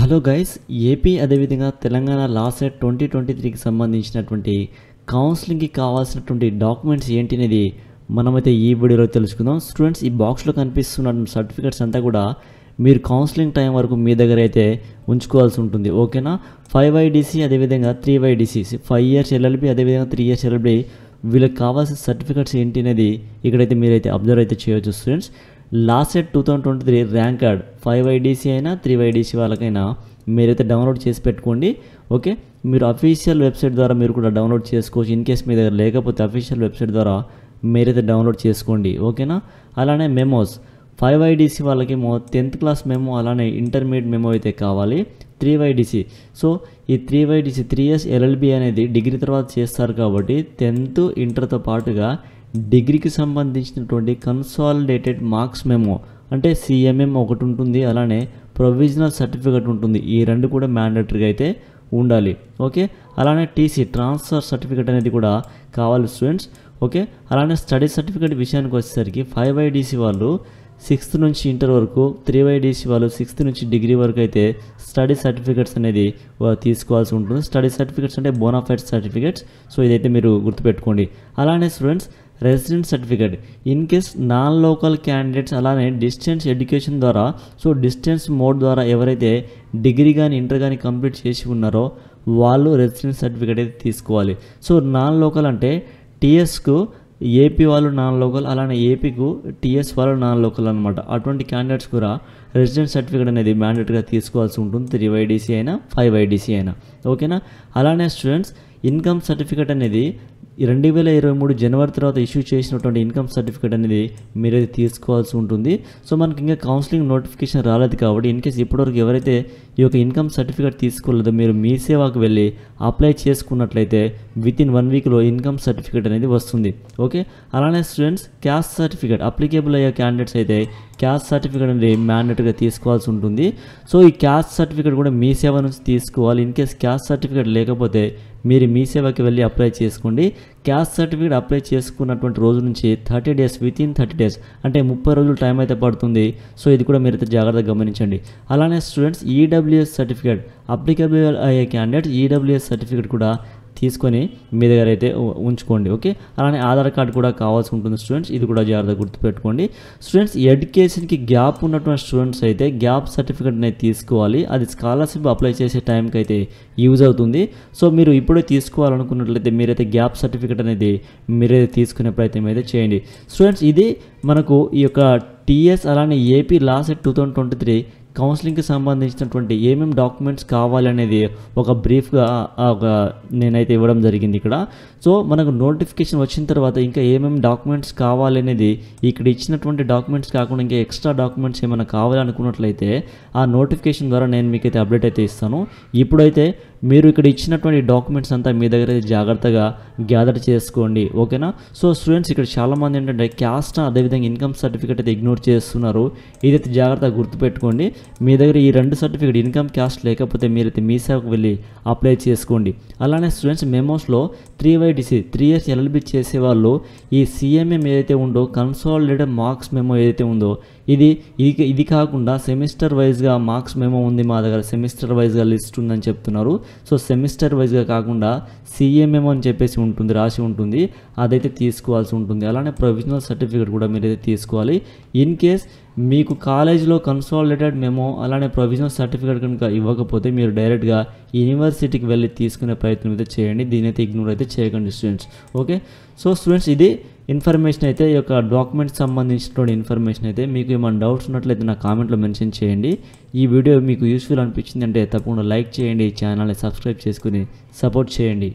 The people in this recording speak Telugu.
హలో గైస్ ఏపీ అదేవిధంగా Telangana last year twenty twenty త్రీకి సంబంధించినటువంటి కౌన్సిలింగ్కి కావాల్సినటువంటి డాక్యుమెంట్స్ ఏంటి అనేది మనమైతే ఈ వీడియోలో తెలుసుకుందాం స్టూడెంట్స్ ఈ బాక్స్లో కనిపిస్తున్న సర్టిఫికెట్స్ అంతా కూడా మీరు కౌన్సిలింగ్ టైం వరకు మీ దగ్గర అయితే ఉంచుకోవాల్సి ఉంటుంది ఓకేనా ఫైవ్ ఐడిసి అదేవిధంగా three YDC five years LLB అదేవిధంగా త్రీ ఇయర్స్ ఎల్ఎల్బి వీళ్ళకి కావాల్సిన సర్టిఫికెట్స్ ఏంటి అనేది ఇక్కడైతే మీరైతే అబ్జర్వ్ అయితే చేయొచ్చు students last year two thousand twenty three rank card five IDC అయినా త్రీ ఐడిసి వాళ్ళకైనా మీరైతే డౌన్లోడ్ చేసి పెట్టుకోండి ఓకే మీరు అఫీషియల్ వెబ్సైట్ ద్వారా మీరు కూడా డౌన్లోడ్ చేసుకోవచ్చు ఇన్ కేస్ మీ దగ్గర లేకపోతే అఫీషియల్ వెబ్సైట్ ద్వారా మీరైతే డౌన్లోడ్ చేసుకోండి ఓకేనా అలానే మెమోస్ ఫైవ్ ఐడిసి వాళ్ళకేమో టెన్త్ క్లాస్ మెమో అలానే ఇంటర్మీడియట్ మెమో అయితే కావాలి త్రీ వైడిసి సో ఈ three YDC three years LLB అనేది డిగ్రీ తర్వాత చేస్తారు కాబట్టి టెన్త్ ఇంటర్తో పాటుగా డిగ్రీకి సంబంధించినటువంటి కన్సాలిడేటెడ్ మార్క్స్ మెమో అంటే సిఎంఎం ఒకటి ఉంటుంది అలానే ప్రొవిజనల్ సర్టిఫికేట్ ఉంటుంది ఈ రెండు కూడా మ్యాండేటరీగా అయితే ఉండాలి ఓకే అలానే టీసీ ట్రాన్స్ఫర్ సర్టిఫికేట్ అనేది కూడా కావాలి స్టూడెంట్స్ ఓకే అలానే స్టడీ సర్టిఫికేట్ విషయానికి వచ్చేసరికి ఫైవ్ ఐడిసి వాళ్ళు సిక్స్త్ నుంచి ఇంటర్ వరకు త్రీ వైడిసి వాళ్ళు సిక్స్త్ నుంచి డిగ్రీ వరకు అయితే స్టడీ సర్టిఫికేట్స్ అనేది తీసుకోవాల్సి ఉంటుంది స్టడీ సర్టిఫికేట్స్ అంటే బోనాఫైడ్ సర్టిఫికేట్స్ సో ఇదైతే మీరు గుర్తుపెట్టుకోండి అలానే students resident certificate in case non local candidates అలానే డిస్టెన్స్ ఎడ్యుకేషన్ ద్వారా సో డిస్టెన్స్ మోడ్ ద్వారా ఎవరైతే డిగ్రీ కానీ ఇంటర్ కానీ కంప్లీట్ చేసి ఉన్నారో వాళ్ళు రెసిడెన్స్ సర్టిఫికేట్ అయితే తీసుకోవాలి సో నాన్ లోకల్ అంటే టీఎస్కు ఏపీ వాళ్ళు నాన్ లోకల్ అలానే ఏపీకు టీఎస్ వాళ్ళు నాన్ లోకల్ అనమాట అటువంటి క్యాండిడేట్స్ కూడా రెసిడెంట్ సర్టిఫికేట్ అనేది మ్యాండేటరీగా తీసుకోవాల్సి ఉంటుంది త్రీ వైడిసి అయినా ఫైవ్ ఐడిసి అయినా ఓకేనా అలానే స్టూడెంట్స్ ఇన్కమ్ సర్టిఫికేట్ అనేది రెండు వేల ఇరవై మూడు జనవరి తర్వాత ఇష్యూ చేసినటువంటి ఇన్కమ్ సర్టిఫికేట్ అనేది మీరైతే తీసుకోవాల్సి ఉంటుంది సో మనకి ఇంకా కౌన్సిలింగ్ నోటిఫికేషన్ రాలేదు కాబట్టి ఇన్ కేసు ఇప్పటివరకు ఎవరైతే ఈ యొక్క ఇన్కమ్ సర్టిఫికేట్ తీసుకోలేదో మీరు మీ సేవాకు వెళ్ళి అప్లై చేసుకున్నట్లయితే విత్ ఇన్ వన్ వీక్లో ఇన్కమ్ సర్టిఫికేట్ అనేది వస్తుంది ఓకే అలానే స్టూడెంట్స్ క్యాస్ట్ సర్టిఫికేట్ అప్లికేబుల్ అయ్యే క్యాండిడేట్స్ అయితే క్యాస్ట్ సర్టిఫికేట్ అనేది మ్యాండేటరీగా తీసుకోవాల్సి ఉంటుంది సో ఈ క్యాస్ట్ సర్టిఫికేట్ కూడా మీ సేవ నుంచి తీసుకోవాలి ఇన్ కేస్ క్యాస్ట్ సర్టిఫికేట్ లేకపోతే మీరు మీ సేవకి వెళ్ళి అప్లై చేసుకోండి క్యాస్ట్ సర్టిఫికేట్ అప్లై చేసుకున్నటువంటి రోజు నుంచి thirty days within thirty days అంటే ముప్పై రోజులు టైం అయితే పడుతుంది సో ఇది కూడా మీరు జాగ్రత్తగా గమనించండి అలానే స్టూడెంట్స్ ఈడబ్ల్యూఎస్ సర్టిఫికేట్ అప్లికబుల్ అయ్యే క్యాండిడేట్ ఈడబ్ల్యూఎస్ సర్టిఫికేట్ కూడా తీసుకొని మీ దగ్గర అయితే ఉంచుకోండి ఓకే అలానే ఆధార్ కార్డు కూడా కావాల్సి ఉంటుంది స్టూడెంట్స్ ఇది కూడా జాగ్రత్త గుర్తుపెట్టుకోండి స్టూడెంట్స్ ఎడ్యుకేషన్కి గ్యాప్ ఉన్నటువంటి స్టూడెంట్స్ అయితే గ్యాప్ సర్టిఫికేట్ అనేది తీసుకోవాలి అది స్కాలర్షిప్ అప్లై చేసే టైంకి అయితే యూజ్ అవుతుంది సో మీరు ఇప్పుడే తీసుకోవాలనుకున్నట్లయితే మీరైతే గ్యాప్ సర్టిఫికేట్ అనేది మీరైతే తీసుకునే ప్రయత్నం అయితే చేయండి స్టూడెంట్స్ ఇది మనకు ఈ యొక్క టీఎస్ అలానే AP last two thousand twenty three కౌన్సిలింగ్కి సంబంధించినటువంటి ఏమేమి డాక్యుమెంట్స్ కావాలనేది ఒక బ్రీఫ్గా ఒక నేనైతే ఇవ్వడం జరిగింది ఇక్కడ సో మనకు నోటిఫికేషన్ వచ్చిన తర్వాత ఇంకా ఏమేమి డాక్యుమెంట్స్ కావాలనేది ఇక్కడ ఇచ్చినటువంటి డాక్యుమెంట్స్ కాకుండా ఇంకా ఎక్స్ట్రా డాక్యుమెంట్స్ ఏమైనా కావాలనుకున్నట్లయితే ఆ నోటిఫికేషన్ ద్వారా నేను మీకైతే అప్డేట్ అయితే ఇస్తాను ఇప్పుడైతే మీరు ఇక్కడ ఇచ్చినటువంటి డాక్యుమెంట్స్ అంతా మీ దగ్గర జాగ్రత్తగా గ్యాదర్ చేసుకోండి ఓకేనా సో స్టూడెంట్స్ ఇక్కడ చాలామంది ఏంటంటే క్యాస్ట్ అదేవిధంగా ఇన్కమ్ సర్టిఫికేట్ అయితే ఇగ్నోర్ చేస్తున్నారు ఇదైతే జాగ్రత్తగా గుర్తుపెట్టుకోండి మీ దగ్గర ఈ రెండు సర్టిఫికేట్ ఇన్కమ్ క్యాస్ట్ లేకపోతే మీరైతే మీ సేవకు వెళ్ళి అప్లై చేసుకోండి అలానే స్టూడెంట్స్ మెమోస్లో three YDC three years LLB చేసేవాళ్ళు ఈ సిఎంఎం ఏదైతే ఉందో కన్సాలిడేటెడ్ మార్క్స్ మెమో ఏదైతే ఉందో ఇది ఇది ఇది కాకుండా సెమిస్టర్ వైజ్గా మార్క్స్ మేమో ఉంది మా దగ్గర సెమిస్టర్ వైజ్గా లిస్ట్ ఉందని చెప్తున్నారు సో సెమిస్టర్ వైజ్గా కాకుండా సిఎంఎం అని చెప్పేసి ఉంటుంది రాసి ఉంటుంది అదైతే తీసుకోవాల్సి ఉంటుంది అలానే ప్రొవిజనల్ సర్టిఫికేట్ కూడా మీరు అయితే తీసుకోవాలి ఇన్ కేస్ మీకు కాలేజీలో కన్సాలిడేటెడ్ మేము అలానే ప్రొవిజనల్ సర్టిఫికేట్ కనుక ఇవ్వకపోతే మీరు డైరెక్ట్గా యూనివర్సిటీకి వెళ్ళి తీసుకునే ప్రయత్నం అయితే చేయండి దీని అయితే ఇగ్నోర్ అయితే చేయకండి స్టూడెంట్స్ ఓకే సో స్టూడెంట్స్ ఇది ఇన్ఫర్మేషన్ అయితే ఈ యొక్క డాక్యుమెంట్స్ సంబంధించినటువంటి ఇన్ఫర్మేషన్ అయితే మీకు ఏమైనా డౌట్స్ ఉన్నట్లయితే నా కామెంట్లో మెన్షన్ చేయండి ఈ వీడియో మీకు యూస్ఫుల్ అనిపించింది అంటే తప్పకుండా లైక్ చేయండి ఛానల్ని సబ్స్క్రైబ్ చేసుకుని సపోర్ట్ చేయండి